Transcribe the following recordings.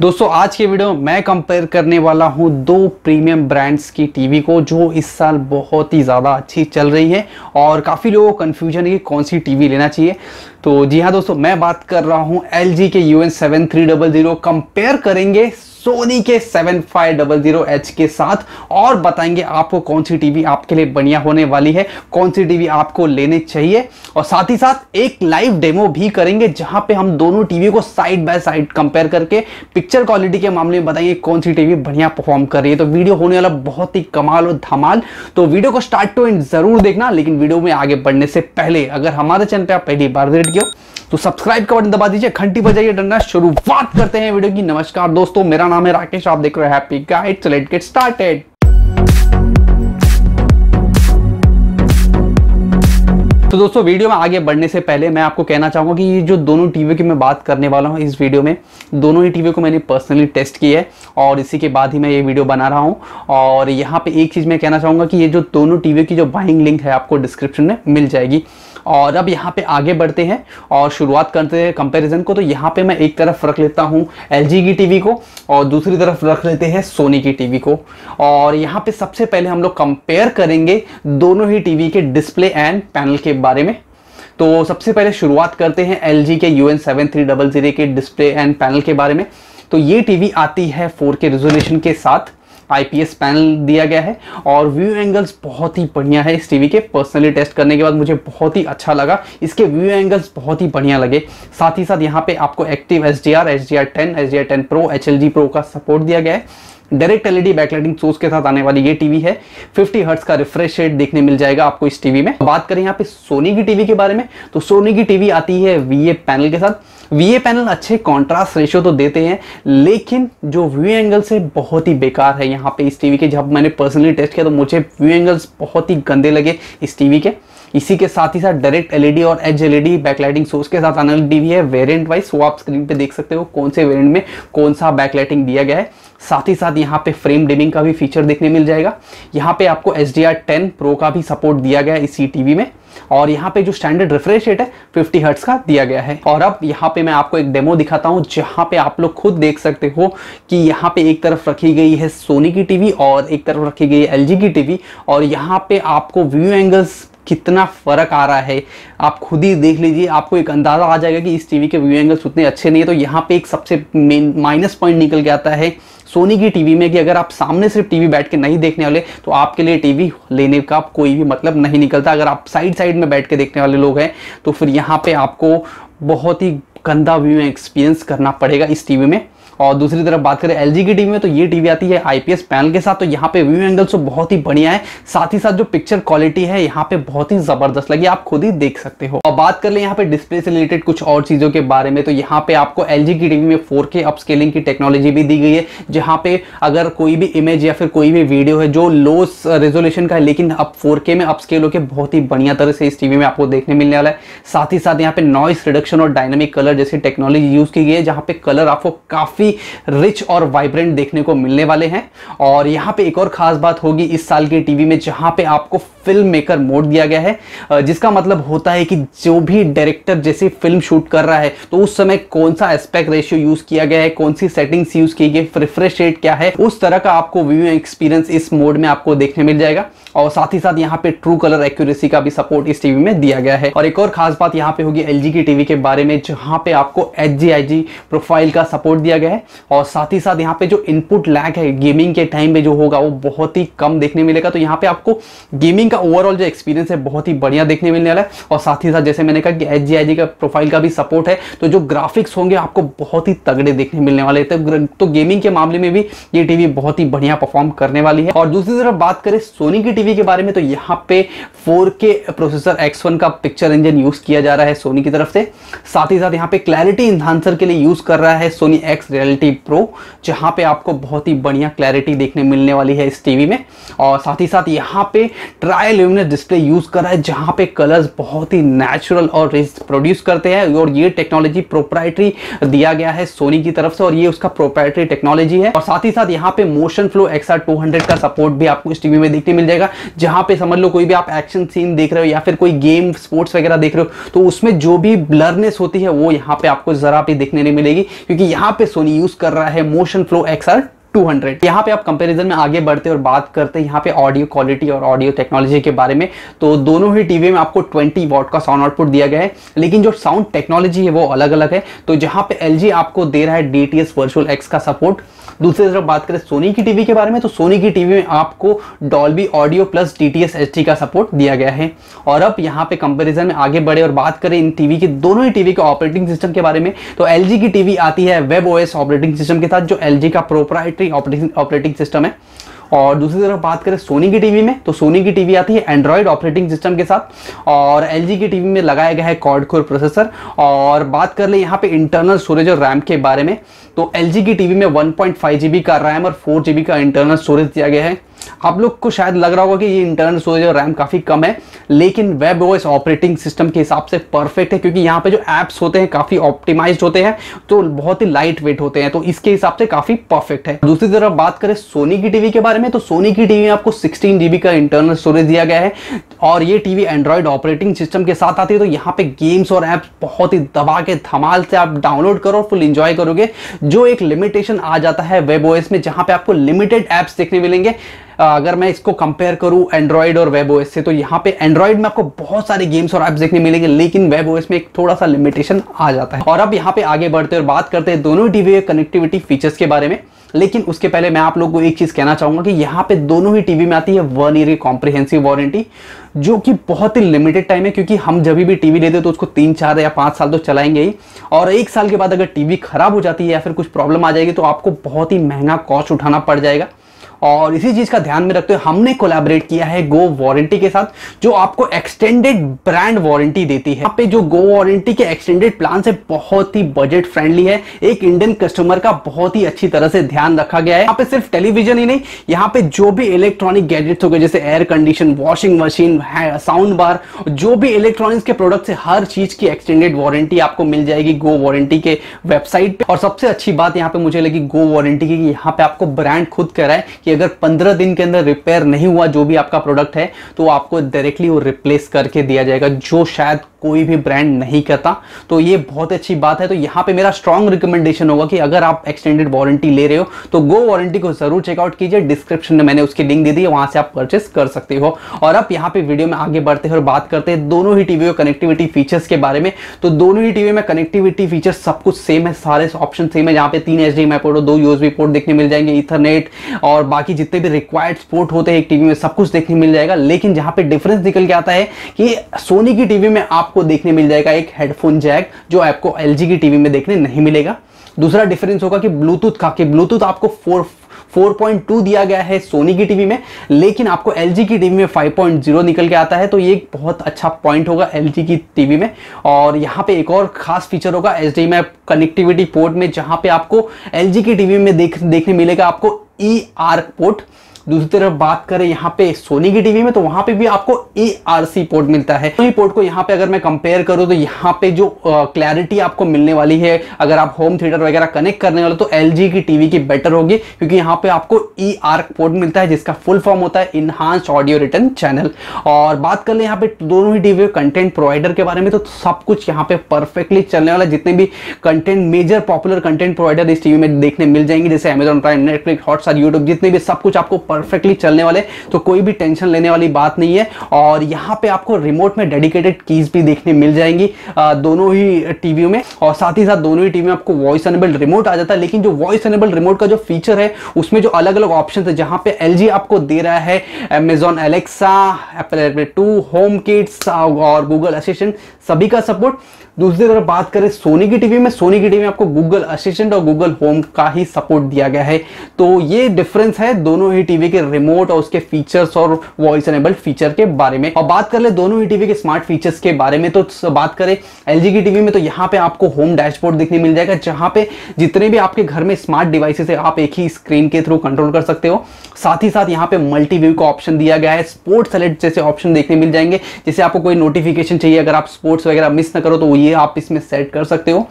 दोस्तों आज के वीडियो में मैं कंपेयर करने वाला हूं दो प्रीमियम ब्रांड्स की टीवी को जो इस साल बहुत ही ज़्यादा अच्छी चल रही है और काफ़ी लोगों को कन्फ्यूजन है कि कौन सी टीवी लेना चाहिए तो जी हाँ दोस्तों मैं बात कर रहा हूं L K U N seven three double zero compare करेंगे सोनी के seven five double zero H के साथ और बताएंगे आपको कौन सी टीवी आपके लिए बढ़िया होने वाली है कौन सी टीवी आपको लेने चाहिए और साथ ही साथ एक लाइव डेमो भी करेंगे जहां पे हम दोनों टीवी को साइड बाय साइड कंपेयर करके पिक्चर क्वालिटी के मामले में बताएंगे कौन सी टीवी बढ़िया परफॉर्म कर रही है तो वीडियो होने वाला बहुत ही कमाल और धमाल तो वीडियो को स्टार्ट टू एंड जरूर देखना लेकिन वीडियो में आगे बढ़ने से पहले अगर हमारे चैनल पर आप पहली बार विजिट तो सब्सक्राइब का बटन दबा दीजिए घंटी बजाइए डंडा शुरुआत करते हैं वीडियो की नमस्कार दोस्तों मेरा नाम है राकेश आप देख रहे हो happy guide let get started तो दोस्तों वीडियो में आगे बढ़ने से पहले मैं आपको कहना चाहूंगा कि ये जो दोनों टीवी की मैं बात करने वाला हूँ इस वीडियो में दोनों ही टीवी को मैंने पर्सनली टेस्ट की है और इसी के बाद ही मैं ये वीडियो बना रहा हूँ और यहाँ पे एक चीज़ मैं कहना चाहूंगा कि ये जो दोनों टीवी की जो बाइंग लिंक है आपको डिस्क्रिप्शन में मिल जाएगी और अब यहाँ पे आगे बढ़ते हैं और शुरुआत करते हैं कंपैरिजन को तो यहाँ पे मैं एक तरफ रख लेता हूँ एल की टीवी को और दूसरी तरफ रख लेते हैं सोनी की टीवी को और यहाँ पे सबसे पहले हम लोग कंपेयर करेंगे दोनों ही टीवी के डिस्प्ले एंड पैनल के बारे में तो सबसे पहले शुरुआत करते हैं L K U N seven three double zero के डिस्प्ले एंड पैनल के बारे में तो ये टीवी आती है 4K रेजोल्यूशन के साथ आईपीएस पैनल दिया गया है और व्यू एंगल्स बहुत ही बढ़िया है इस टीवी के पर्सनली टेस्ट करने के बाद मुझे बहुत ही अच्छा लगा इसके व्यू एंगल्स बहुत ही बढ़िया लगे साथ ही साथ यहाँ पे आपको active H D R H D R ten H D R ten pro H L G pro का सपोर्ट दिया गया है डायरेक्ट एलईडी बैकलाइटिंग सोर्स के साथ आने वाली ये टीवी है 50 हर्ट्स का रिफ्रेश रेट देखने मिल जाएगा आपको इस टीवी में बात करें यहाँ पे सोनी की टीवी के बारे में तो सोनी की टीवी आती है वीए पैनल के साथ वीए पैनल अच्छे कॉन्ट्रास्ट रेशियो तो देते हैं लेकिन जो व्यू एंगल से बहुत ही बेकार है यहाँ पे इस टीवी के जब मैंने पर्सनली टेस्ट किया तो मुझे व्यू एंगल्स बहुत ही गंदे लगे इस टीवी के इसी के साथ ही साथ डायरेक्ट एलईडी और एच एलईडी बैकलाइटिंग सोर्स के साथ आने वाली है वेरियंट वाइज सो आप स्क्रीन पे देख सकते हो कौन से वेरियंट में कौन सा बैकलाइटिंग दिया गया है साथ ही साथ यहाँ पे फ्रेम डिमिंग का भी फीचर देखने मिल जाएगा यहाँ पे आपको H D R ten pro का भी सपोर्ट दिया गया है इसी टीवी में और यहाँ पे जो स्टैंडर्ड रिफ्रेश रेट है फिफ्टी हर्ट्स का दिया गया है और अब यहाँ पे मैं आपको एक डेमो दिखाता हूँ जहाँ पे आप लोग खुद देख सकते हो कि यहाँ पे एक तरफ रखी गई है सोनी की टीवी और एक तरफ रखी गई है एल की टीवी और यहाँ पे आपको व्यू एंगल्स कितना फ़र्क आ रहा है आप खुद ही देख लीजिए आपको एक अंदाज़ा आ जाएगा कि इस टीवी के व्यू एंगल्स उतने अच्छे नहीं है तो यहाँ पे एक सबसे मेन माइनस पॉइंट निकल के आता है सोनी की टीवी में कि अगर आप सामने सिर्फ टीवी बैठ के नहीं देखने वाले तो आपके लिए टीवी लेने का कोई भी मतलब नहीं निकलता अगर आप साइड साइड में बैठ के देखने वाले लोग हैं तो फिर यहाँ पे आपको बहुत ही गंदा व्यू एक्सपीरियंस करना पड़ेगा इस टीवी में और दूसरी तरफ बात करें एल की टीवी में तो ये टीवी आती है आईपीएस पैनल के साथ तो यहाँ पे व्यू एंगल तो बहुत ही बढ़िया है साथ ही साथ जो पिक्चर क्वालिटी है यहाँ पे बहुत ही जबरदस्त लगी आप खुद ही देख सकते हो और बात कर ले यहाँ पे डिस्प्ले से रिलेटेड कुछ और चीजों के बारे में तो यहाँ पे आपको एल की टीवी में फोर के अपस्केलिंग की टेक्नोलॉजी भी दी गई है जहाँ पे अगर कोई भी इमेज या फिर कोई भी वीडियो है जो लो रेजोल्यूशन का है लेकिन अब फोर में अपस्केल होकर बहुत ही बढ़िया तरह से इस टीवी में आपको देखने मिलने वाला है साथ ही साथ यहाँ पे नॉइस रिडक्शन और डायनेमिक कलर जैसी टेक्नोलॉजी यूज की गई है जहाँ पे कलर आपको काफी ही रिच और वाइब्रेंट देखने को मिलने वाले हैं और यहाँ पे एक और ख़ास बात होगी इस साल के टीवी में जहाँ पे आपको फिल्म मेकर मोड दिया गया है जिसका मतलब होता है कि जो भी डायरेक्टर जैसे फिल्म शूट कर रहा है तो उस समय कौन सा एस्पेक्ट रेशियो यूज़ किया गया है कौन सी सेटिंग्स यूज़ की गई रिफ्रेश रेट क्या है उस तरह का आपको व्यू एक्सपीरियंस इस मोड में आपको देखने मिल जाएगा और साथ ही साथ यहाँ पे ट्रू कलर एक्यूरेसी का भी सपोर्ट इस टीवी में दिया गया है और एक और खास बात यहाँ पे होगी एल की टीवी के बारे में जहाँ पे आपको एच प्रोफाइल का सपोर्ट दिया गया है और साथ ही साथ यहाँ पे जो इनपुट लैग है गेमिंग के टाइम में जो होगा वो बहुत ही कम देखने मिलेगा तो यहाँ पे आपको गेमिंग का ओवरऑल जो एक्सपीरियंस है बहुत ही बढ़िया देखने मिलने वाला है और साथ ही साथ जैसे मैंने कहा कि एच का प्रोफाइल का भी सपोर्ट है तो जो ग्राफिक्स होंगे आपको बहुत ही तगड़े देखने मिलने वाले थे तो गेमिंग तो के मामले में भी ये टीवी बहुत ही बढ़िया परफॉर्म करने वाली है और दूसरी तरफ बात करें सोनी की टीवी के बारे में तो यहाँ पे 4K प्रोसेसर X1 का पिक्चर इंजन यूज़ किया जा रहा है सोनी की तरफ से साथ ही साथ यहाँ पे क्लैरिटी इन्हांसर के लिए यूज़ कर रहा है सोनी एक्स रियलिटी प्रो जहाँ पे आपको बहुत ही बढ़िया क्लैरिटी देखने मिलने वाली है इस टीवी में और साथ ही साथ यहाँ पे ट्राई ल्यूमिनस डिस्प्ले यूज़ कर रहा है जहाँ पे कलर्स बहुत ही नेचुरल और प्रोड्यूस करते हैं और ये टेक्नोलॉजी प्रोप्राइटरी दिया गया है सोनी की तरफ से और ये उसका प्रोप्राइटरी टेक्नोलॉजी है और साथ ही साथ यहाँ पे मोशन फ्लो एक्सआर टू का सपोर्ट भी आपको इस टीवी में देखने मिल जाएगा जहां पे समझ लो कोई भी आप एक्शन सीन देख रहे हो या फिर कोई गेम स्पोर्ट्स वगैरह देख रहे हो तो उसमें जो भी ब्लरनेस होती है वो यहाँ पे आपको जरा भी देखने नहीं मिलेगी क्योंकि यहाँ पे सोनी यूज कर रहा है motion flow XR two hundred यहाँ पे आप कंपैरिजन में आगे बढ़ते और बात करते हैं यहाँ पे ऑडियो क्वालिटी और ऑडियो टेक्नोलॉजी के बारे में तो दोनों ही टीवी में आपको 20 वॉट का साउंड आउटपुट दिया गया है लेकिन जो साउंड टेक्नोलॉजी है वो अलग अलग है तो जहाँ पे एल आपको दे रहा है डी टी वर्चुअल एक्स का सपोर्ट दूसरी तरफ बात करें सोनी की टीवी के बारे में तो सोनी की टीवी में आपको Dolby audio plus D T का सपोर्ट दिया गया है और अब यहाँ पे कंपेरिजन में आगे बढ़े और बात करें इन टीवी के दोनों ही टीवी के ऑपरेटिंग सिस्टम के बारे में तो एल की टीवी आती है वेब ओ ऑपरेटिंग सिस्टम के साथ जो एल का प्रोपराइट थ्री ऑपरेटिंग सिस्टम है और दूसरी तरफ बात करें सोनी की टीवी में तो सोनी की टीवी आती है एंड्रॉयड ऑपरेटिंग सिस्टम के साथ और एल की टीवी में लगाया गया है कॉर्ड कोर प्रोसेसर और बात कर ले यहाँ पे इंटरनल स्टोरेज और रैम के बारे में तो एल की टीवी में वन पॉइंट का रैम और फोर का इंटरनल स्टोरेज दिया गया है आप लोग को शायद लग रहा होगा कि ये इंटरनल स्टोरेज और रैम काफ़ी कम है लेकिन वेब ओएस ऑपरेटिंग सिस्टम के हिसाब से परफेक्ट है क्योंकि यहाँ पे जो एप्स होते हैं काफ़ी ऑप्टिमाइज होते हैं तो बहुत ही लाइट वेट होते हैं तो इसके हिसाब से काफ़ी परफेक्ट है दूसरी तरफ बात करें सोनी की टीवी के बारे में तो सोनी की टीवी में आपको सिक्सटीन जीबी का इंटरनल स्टोरेज दिया गया है और ये टीवी एंड्रॉयड ऑपरेटिंग सिस्टम के साथ आती है तो यहाँ पे गेम्स और ऐप्स बहुत ही दबा के धमाल से आप डाउनलोड करो फुल इंजॉय करोगे जो एक लिमिटेशन आ जाता है वेब ओएस में जहाँ पे आपको लिमिटेड ऐप्स देखने मिलेंगे अगर मैं इसको कंपेयर करूँ एंड्रॉयड और वेब ओएस से तो यहाँ पे एंड्रॉइड में आपको बहुत सारे गेम्स और ऐप्स देखने मिलेंगे लेकिन वेब ओएस में एक थोड़ा सा लिमिटेशन आ जाता है और अब यहाँ पे आगे बढ़ते और बात करते हैं दोनों टीवी कनेक्टिविटी फीचर्स के बारे में लेकिन उसके पहले मैं आप लोगों को एक चीज कहना चाहूंगा कि यहाँ पे दोनों ही टीवी में आती है वन ईयर की कॉम्प्रिहेंसिव वारंटी जो कि बहुत ही लिमिटेड टाइम है क्योंकि हम जब भी टीवी लेते हैं तो उसको तीन चार या पाँच साल तो चलाएंगे ही और एक साल के बाद अगर टीवी खराब हो जाती है या फिर कुछ प्रॉब्लम आ जाएगी तो आपको बहुत ही महंगा कॉस्ट उठाना पड़ जाएगा और इसी चीज़ का ध्यान में रखते हुए हमने कोलैबोरेट किया है गो वारंटी के साथ जो आपको एक्सटेंडेड ब्रांड वारंटी देती है पे जो गो वारंटी के एक्सटेंडेड प्लान से बहुत ही बजट फ्रेंडली है एक इंडियन कस्टमर का बहुत ही अच्छी तरह से ध्यान रखा गया है यहाँ पे सिर्फ टेलीविजन ही नहीं यहाँ पे जो भी इलेक्ट्रॉनिक गैजेट्स हो गए जैसे air condition washing machine sound bar जो भी इलेक्ट्रॉनिक्स के प्रोडक्ट से हर चीज की एक्सटेंडेड वारंटी आपको मिल जाएगी गो वारंटी के वेबसाइट पे और सबसे अच्छी बात यहाँ पे मुझे लगी गो वारंटी की यहाँ पे आपको ब्रांड खुद कराए कि कि अगर 15 दिन के अंदर रिपेयर नहीं हुआ जो भी आपका प्रोडक्ट है तो आपको डायरेक्टली वो रिप्लेस करके दिया जाएगा जो शायद कोई भी ब्रांड नहीं करता तो ये बहुत अच्छी बात है तो यहाँ पे मेरा स्ट्रॉन्ग रिकमेंडेशन होगा कि अगर आप एक्सटेंडेड वारंटी ले रहे हो तो गो वारंटी को जरूर चेकआउट कीजिए डिस्क्रिप्शन में मैंने उसकी लिंक दे दी है वहां से आप परचेस कर सकते हो और अब यहाँ पे वीडियो में आगे बढ़ते हैं और बात करते हैं दोनों ही टीवी कनेक्टिविटी फीचर्स के बारे में तो दोनों ही टीवी में कनेक्टिविटी फीचर सब कुछ सेम है सारे ऑप्शन सेम है जहाँ पे तीन एच डी पोर्ट दो यूएसबी पोर्ट देखने मिल जाएंगे इथरनेट और बाकी बाकी जितने भी रिक्वायर्ड स्पोर्ट होते हैं एक टीवी में सब कुछ देखने मिल जाएगा लेकिन जहां पे डिफरेंस निकल के आता है कि सोनी की टीवी में आपको देखने मिल जाएगा एक हेडफोन जैक जो आपको एल की टीवी में देखने नहीं मिलेगा दूसरा डिफरेंस होगा कि ब्लूटूथ का कि ब्लूटूथ आपको फोर 4.2 दिया गया है सोनी की टीवी में लेकिन आपको एल की टीवी में 5.0 निकल के आता है तो ये एक बहुत अच्छा पॉइंट होगा एल की टीवी में और यहाँ पे एक और खास फीचर होगा एच डी कनेक्टिविटी पोर्ट में जहाँ पे आपको एल की टीवी में देख देखने मिलेगा आपको ई आर्क पोर्ट दूसरी तरफ बात करें यहाँ पे सोनी की टीवी में तो वहां पे भी आपको ए आर सी पोर्ट मिलता है सोनी पोर्ट को यहाँ पे अगर मैं कंपेयर करूँ तो यहाँ पे जो क्लैरिटी आपको मिलने वाली है अगर आप होम थिएटर वगैरह कनेक्ट करने वाले तो एल की टीवी की बेटर होगी क्योंकि यहाँ पे आपको ई आर पोर्ट मिलता है जिसका फुल फॉर्म होता है इनहांस ऑडियो रिटर्न चैनल और बात कर ले यहाँ पे दोनों ही टीवी कंटेंट प्रोवाइडर के बारे में तो सब कुछ यहाँ पे परफेक्टली चलने वाला जितने भी content major popular content provider इस टीवी में देखने मिल जाएंगे जैसे Amazon Prime Netflix Hotstar YouTube जितने भी सब कुछ आपको परफेक्टली चलने वाले तो कोई भी टेंशन लेने वाली बात नहीं है और यहाँ पे आपको रिमोट में डेडिकेटेड कीज भी देखने मिल जाएंगी दोनों ही टीवी में और साथ ही साथ दोनों ही टीवी में आपको वॉइस अनेबल रिमोट आ जाता है लेकिन जो वॉइस अनेबल रिमोट का जो फीचर है उसमें जो अलग अलग ऑप्शन है जहाँ पे एल आपको दे रहा है Amazon Alexa Apple Apple to home kits और गूगल असिस्टेंट सभी का सपोर्ट दूसरी तरफ बात करें सोनी की टीवी में सोनी की टीवी में आपको गूगल असिस्टेंट और गूगल होम का ही सपोर्ट दिया गया है तो ये डिफरेंस है दोनों ही टीवी टीवी के रिमोट और उसके फीचर्स और वॉइस एनेबल फीचर के बारे में और बात कर ले दोनों ही टीवी के स्मार्ट फीचर्स के बारे में तो बात करें एल की टीवी में तो यहाँ पे आपको होम डैशबोर्ड देखने मिल जाएगा जहां पे जितने भी आपके घर में स्मार्ट डिवाइसेस है आप एक ही स्क्रीन के थ्रू कंट्रोल कर सकते हो साथ ही साथ यहाँ पे मल्टी व्यू का ऑप्शन दिया गया है स्पोर्ट्स सेलेक्ट जैसे ऑप्शन देखने मिल जाएंगे जैसे आपको कोई नोटिफिकेशन चाहिए अगर आप स्पोर्ट्स वगैरह मिस ना करो तो ये आप इसमें सेट कर सकते हो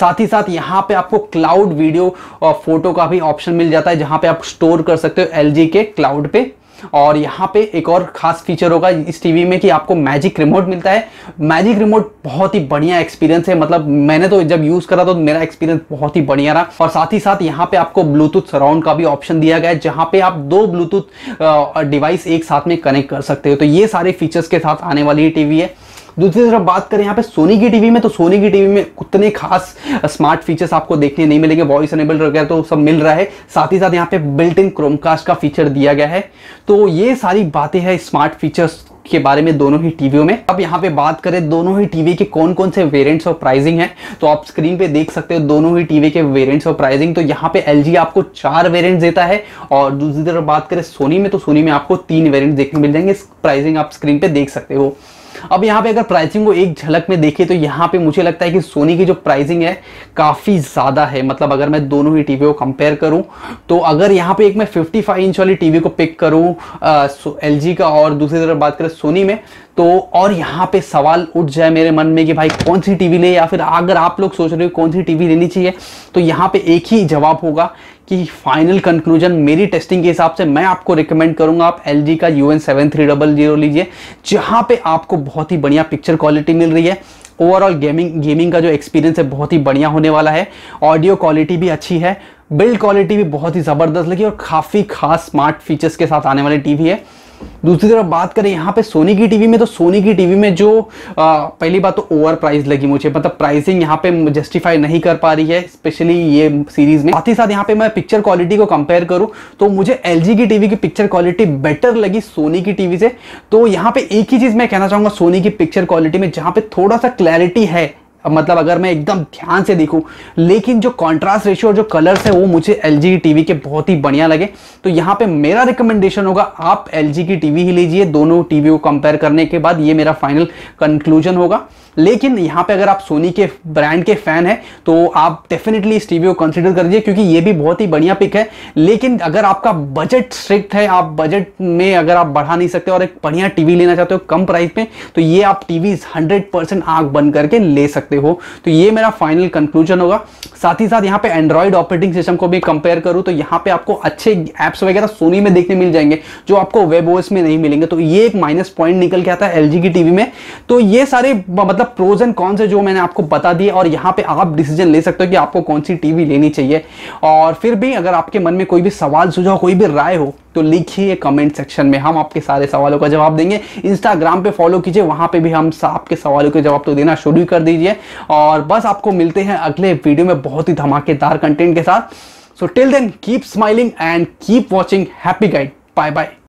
साथ ही साथ यहाँ पे आपको क्लाउड वीडियो और फोटो का भी ऑप्शन मिल जाता है जहां पे आप स्टोर कर सकते हो एल के क्लाउड पे और यहाँ पे एक और खास फीचर होगा इस टीवी में कि आपको मैजिक रिमोट मिलता है मैजिक रिमोट बहुत ही बढ़िया एक्सपीरियंस है मतलब मैंने तो जब यूज़ करा तो मेरा एक्सपीरियंस बहुत ही बढ़िया रहा और साथ ही साथ यहाँ पे आपको ब्लूटूथ सराउंड का भी ऑप्शन दिया गया है जहां पे आप दो ब्लूटूथ डिवाइस एक साथ में कनेक्ट कर सकते हो तो ये सारे फीचर्स के साथ आने वाली टीवी है दूसरी तरफ बात करें यहाँ पे सोनी की टीवी में तो सोनी की टीवी में उतने खास स्मार्ट फीचर्स आपको देखने नहीं मिलेंगे वॉइस एनेबल वगैरह तो सब मिल रहा है साथ ही साथ यहाँ पे बिल्ट इन क्रोमकास्ट का फीचर दिया गया है तो ये सारी बातें हैं स्मार्ट फीचर्स के बारे में दोनों ही टीवियों में अब यहाँ पे बात करें दोनों ही टीवी के कौन कौन से वेरिएंट्स और प्राइसिंग है तो आप स्क्रीन पे देख सकते हो दोनों ही टीवी के वेरिएंट्स और प्राइसिंग तो यहाँ पे एल आपको चार वेरिएंट देता है और दूसरी तरफ बात करें सोनी में तो सोनी में आपको तीन वेरियंट देखने मिल जाएंगे प्राइसिंग आप स्क्रीन पे देख सकते हो अब यहाँ पे अगर प्राइसिंग को एक झलक में देखें तो यहाँ पे मुझे लगता है कि सोनी की जो प्राइसिंग है काफ़ी ज़्यादा है मतलब अगर मैं दोनों ही टीवी को कंपेयर करूँ तो अगर यहाँ पे एक मैं 55 इंच वाली टीवी को पिक करूँ एल का और दूसरी तरफ बात करें सोनी में तो और यहाँ पे सवाल उठ जाए मेरे मन में कि भाई कौन सी टीवी ले या फिर अगर आप लोग सोच रहे हो कौन सी टीवी लेनी चाहिए तो यहाँ पे एक ही जवाब होगा कि फाइनल कंक्लूजन मेरी टेस्टिंग के हिसाब से मैं आपको रिकमेंड करूंगा आप एल का U N seven three double zero लीजिए जहां पे आपको बहुत ही बढ़िया पिक्चर क्वालिटी मिल रही है ओवरऑल गेमिंग गेमिंग का जो एक्सपीरियंस है बहुत ही बढ़िया होने वाला है ऑडियो क्वालिटी भी अच्छी है बिल्ड क्वालिटी भी बहुत ही ज़बरदस्त लगी और काफ़ी खास स्मार्ट फीचर्स के साथ आने वाली टीवी है दूसरी तरफ बात करें यहाँ पे सोनी की टीवी में तो सोनी की टीवी में जो आ, पहली बात तो ओवर प्राइस लगी मुझे मतलब प्राइसिंग यहाँ पे जस्टिफाई नहीं कर पा रही है स्पेशली ये सीरीज में साथ ही साथ यहाँ पे मैं पिक्चर क्वालिटी को कंपेयर करूँ तो मुझे एल की टीवी की पिक्चर क्वालिटी बेटर लगी सोनी की टीवी से तो यहाँ पे एक ही चीज़ मैं कहना चाहूंगा सोनी की पिक्चर क्वालिटी में जहाँ पे थोड़ा सा क्लैरिटी है मतलब अगर मैं एकदम ध्यान से देखूँ लेकिन जो कॉन्ट्रास्ट रेशियो और जो कलर्स है वो मुझे एल जी टीवी के बहुत ही बढ़िया लगे तो यहाँ पे मेरा रिकमेंडेशन होगा आप एल की टीवी ही लीजिए दोनों टीवी को कंपेयर करने के बाद ये मेरा फाइनल कंक्लूजन होगा लेकिन यहाँ पे अगर आप सोनी के ब्रांड के फैन हैं तो आप डेफिनेटली इस टीवी को कंसिडर कर क्योंकि ये भी बहुत ही बढ़िया पिक है लेकिन अगर आपका बजट स्ट्रिक्ट है आप बजट में अगर आप बढ़ा नहीं सकते और एक बढ़िया टीवी लेना चाहते हो कम प्राइस में तो ये आप टीवी हंड्रेड परसेंट आग बंद करके ले सकते हो तो ये मेरा फाइनल कंक्लूजन होगा साथ ही साथ यहाँ पे एंड्रॉयड ऑपरेटिंग सिस्टम को भी कंपेयर करूँ तो यहाँ पे आपको अच्छे ऐप्स वगैरह सोनी में देखने मिल जाएंगे जो आपको वेब ओएस में नहीं मिलेंगे तो ये एक माइनस पॉइंट निकल के आता है एल की टीवी में तो ये सारे मतलब इसका प्रोज एंड कॉन्स है जो मैंने आपको बता दिए और यहाँ पे आप डिसीजन ले सकते हो कि आपको कौन सी टीवी लेनी चाहिए और फिर भी अगर आपके मन में कोई भी सवाल सुझाव कोई भी राय हो तो लिखिए कमेंट सेक्शन में हम आपके सारे सवालों का जवाब देंगे इंस्टाग्राम पे फॉलो कीजिए वहाँ पे भी हम आपके सवालों के जवाब तो देना शुरू कर दीजिए और बस आपको मिलते हैं अगले वीडियो में बहुत ही धमाकेदार कंटेंट के साथ so till then keep smiling and keep watching happy guide bye bye